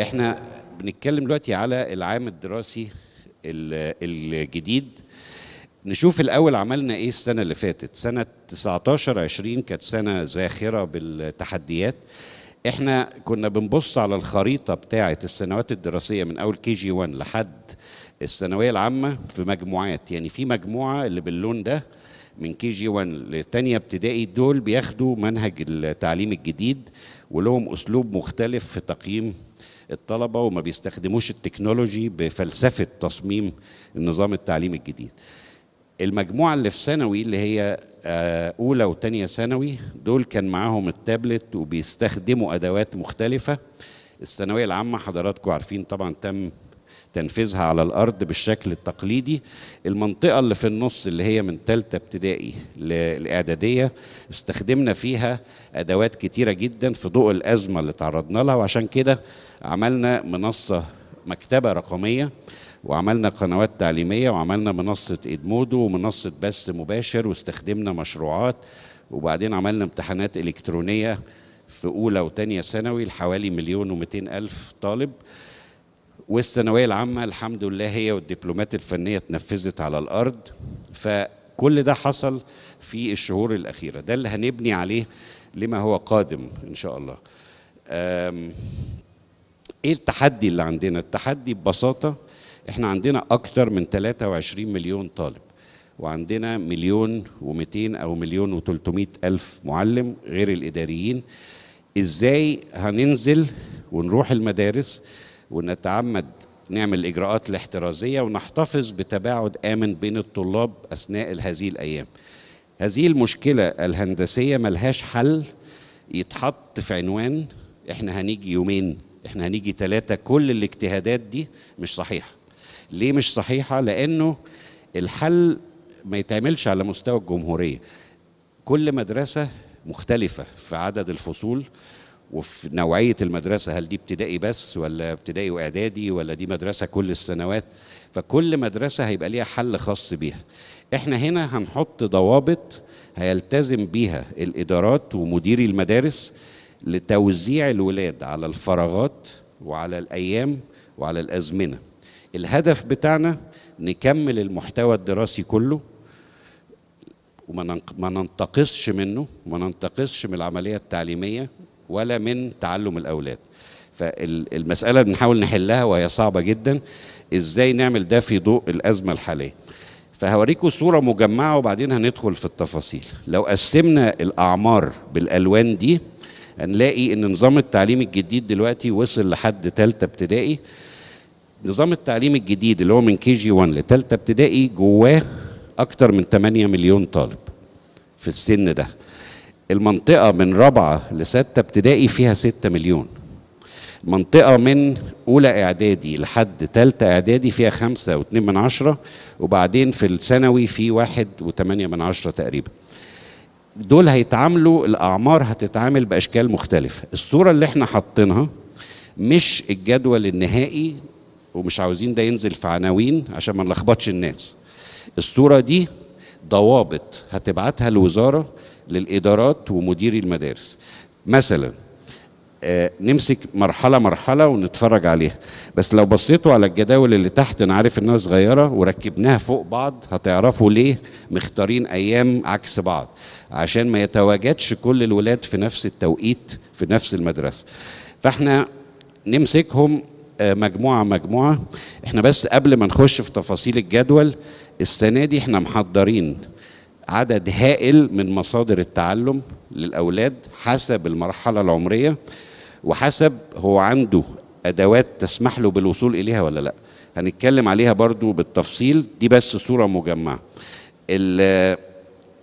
احنا بنتكلم دلوقتي على العام الدراسي الجديد نشوف الاول عملنا ايه السنه اللي فاتت سنه 19 20 كانت سنه زاخره بالتحديات احنا كنا بنبص على الخريطه بتاعه السنوات الدراسيه من اول كي جي 1 لحد الثانويه العامه في مجموعات يعني في مجموعه اللي باللون ده من كي جي 1 لتانية ابتدائي دول بياخدوا منهج التعليم الجديد ولهم اسلوب مختلف في تقييم الطلبه وما بيستخدموش التكنولوجي بفلسفه تصميم النظام التعليم الجديد المجموعه اللي في ثانوي اللي هي آه، اولى وثانيه ثانوي دول كان معاهم التابلت وبيستخدموا ادوات مختلفه الثانويه العامه حضراتكم عارفين طبعا تم تنفيذها على الارض بالشكل التقليدي المنطقه اللي في النص اللي هي من ثالثه ابتدائي للاعداديه استخدمنا فيها ادوات كتيره جدا في ضوء الازمه اللي تعرضنا لها وعشان كده عملنا منصه مكتبه رقميه وعملنا قنوات تعليميه وعملنا منصه ادمودو ومنصه بث مباشر واستخدمنا مشروعات وبعدين عملنا امتحانات الكترونيه في اولى وثانيه ثانوي لحوالي مليون و ألف طالب والثانويه العامه الحمد لله هي والدبلومات الفنيه اتنفذت على الارض فكل ده حصل في الشهور الاخيره ده اللي هنبني عليه لما هو قادم ان شاء الله ايه التحدي اللي عندنا التحدي ببساطه احنا عندنا اكتر من 23 مليون طالب وعندنا مليون و200 او مليون و300 الف معلم غير الاداريين ازاي هننزل ونروح المدارس ونتعمد نعمل اجراءات الاحترازيه ونحتفظ بتباعد امن بين الطلاب اثناء هذه الايام. هذه المشكله الهندسيه ملهاش حل يتحط في عنوان احنا هنيجي يومين احنا هنيجي ثلاثه كل الاجتهادات دي مش صحيحه. ليه مش صحيحه؟ لانه الحل ما يتعملش على مستوى الجمهوريه. كل مدرسه مختلفه في عدد الفصول وفي نوعية المدرسة هل دي ابتدائي بس ولا ابتدائي وإعدادي ولا دي مدرسة كل السنوات فكل مدرسة هيبقى ليها حل خاص بيها احنا هنا هنحط ضوابط هيلتزم بيها الإدارات ومديري المدارس لتوزيع الولاد على الفراغات وعلى الأيام وعلى الأزمنة الهدف بتاعنا نكمل المحتوى الدراسي كله وما ننتقصش منه وما ننتقصش من العملية التعليمية ولا من تعلم الاولاد فالمساله بنحاول نحلها وهي صعبه جدا ازاي نعمل ده في ضوء الازمه الحاليه فهوريكم صوره مجمعه وبعدين هندخل في التفاصيل لو قسمنا الاعمار بالالوان دي هنلاقي ان نظام التعليم الجديد دلوقتي وصل لحد ثالثه ابتدائي نظام التعليم الجديد اللي هو من كي جي 1 لثالثه ابتدائي جواه اكتر من 8 مليون طالب في السن ده المنطقة من رابعة لستة ابتدائي فيها ستة مليون منطقة من أولى إعدادي لحد تالتة إعدادي فيها خمسة واتنين من عشرة وبعدين في الثانوي في واحد وتمانية من عشرة تقريبا دول هيتعاملوا الأعمار هتتعامل بأشكال مختلفة الصورة اللي احنا حاطينها مش الجدول النهائي ومش عاوزين ده ينزل في عناوين عشان ما نلخبطش الناس الصورة دي ضوابط هتبعتها الوزارة للادارات ومديري المدارس مثلا آه، نمسك مرحلة مرحلة ونتفرج عليها بس لو بصيتوا على الجداول اللي تحت أنا عارف إنها صغيرة وركبناها فوق بعض هتعرفوا ليه مختارين أيام عكس بعض عشان ما يتواجدش كل الولاد في نفس التوقيت في نفس المدرسة فإحنا نمسكهم آه، مجموعة مجموعة إحنا بس قبل ما نخش في تفاصيل الجدول السنة دي إحنا محضرين عدد هائل من مصادر التعلم للاولاد حسب المرحله العمريه وحسب هو عنده ادوات تسمح له بالوصول اليها ولا لا هنتكلم عليها برضو بالتفصيل دي بس صوره مجمعه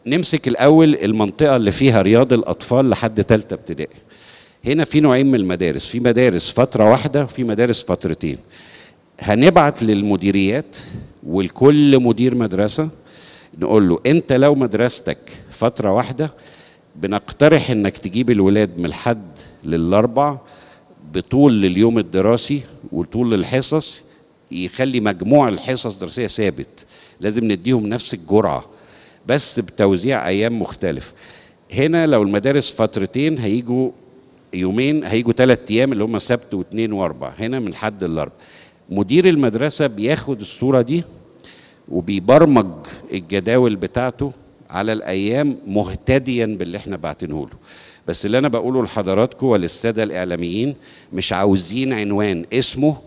نمسك الاول المنطقه اللي فيها رياض الاطفال لحد ثالثه ابتدائي هنا في نوعين من المدارس في مدارس فتره واحده وفي مدارس فترتين هنبعت للمديريات ولكل مدير مدرسه نقول له انت لو مدرستك فتره واحده بنقترح انك تجيب الولاد من الحد للاربع بطول اليوم الدراسي وطول الحصص يخلي مجموع الحصص الدراسيه ثابت لازم نديهم نفس الجرعه بس بتوزيع ايام مختلف هنا لو المدارس فترتين هيجوا يومين هيجوا ثلاث ايام اللي هم سبت واثنين واربع هنا من حد الاربع مدير المدرسه بياخد الصوره دي وبيبرمج الجداول بتاعته على الايام مهتديا باللي احنا باعتينه له بس اللي انا بقوله لحضراتكم وللساده الاعلاميين مش عاوزين عنوان اسمه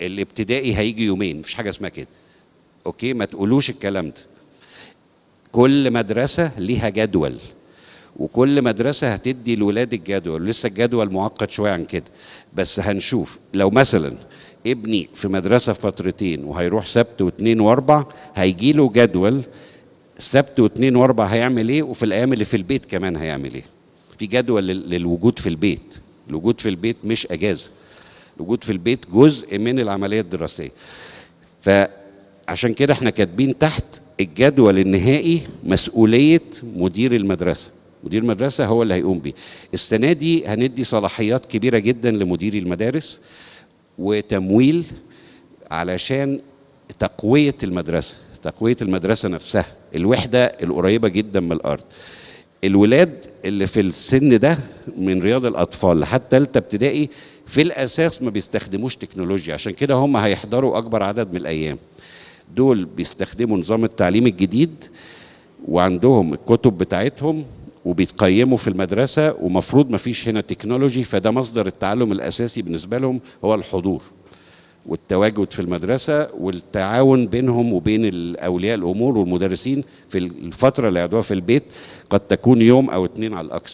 الابتدائي هيجي يومين مفيش حاجه اسمها كده اوكي ما تقولوش الكلام ده كل مدرسه ليها جدول وكل مدرسة هتدي لولاد الجدول لسه الجدول معقد شوية عن كده بس هنشوف لو مثلا ابني في مدرسه فترتين وهيروح سبت واثنين واربع هيجي له جدول سبت واثنين واربع هيعمل ايه وفي الايام اللي في البيت كمان هيعمل ايه في جدول للوجود في البيت الوجود في البيت مش اجازه الوجود في البيت جزء من العمليه الدراسيه فعشان كده احنا كاتبين تحت الجدول النهائي مسؤوليه مدير المدرسه مدير المدرسه هو اللي هيقوم بيه السنه دي هندي صلاحيات كبيره جدا لمديري المدارس وتمويل علشان تقوية المدرسة تقوية المدرسة نفسها الوحدة القريبة جدا من الأرض الولاد اللي في السن ده من رياض الأطفال لحد تالتة ابتدائي في الأساس ما بيستخدموش تكنولوجيا عشان كده هم هيحضروا أكبر عدد من الأيام دول بيستخدموا نظام التعليم الجديد وعندهم الكتب بتاعتهم وبيتقيموا في المدرسه ومفروض ما فيش هنا تكنولوجي فده مصدر التعلم الاساسي بالنسبه لهم هو الحضور والتواجد في المدرسه والتعاون بينهم وبين اولياء الامور والمدرسين في الفتره اللي يقعدوها في البيت قد تكون يوم او اتنين على الاقصى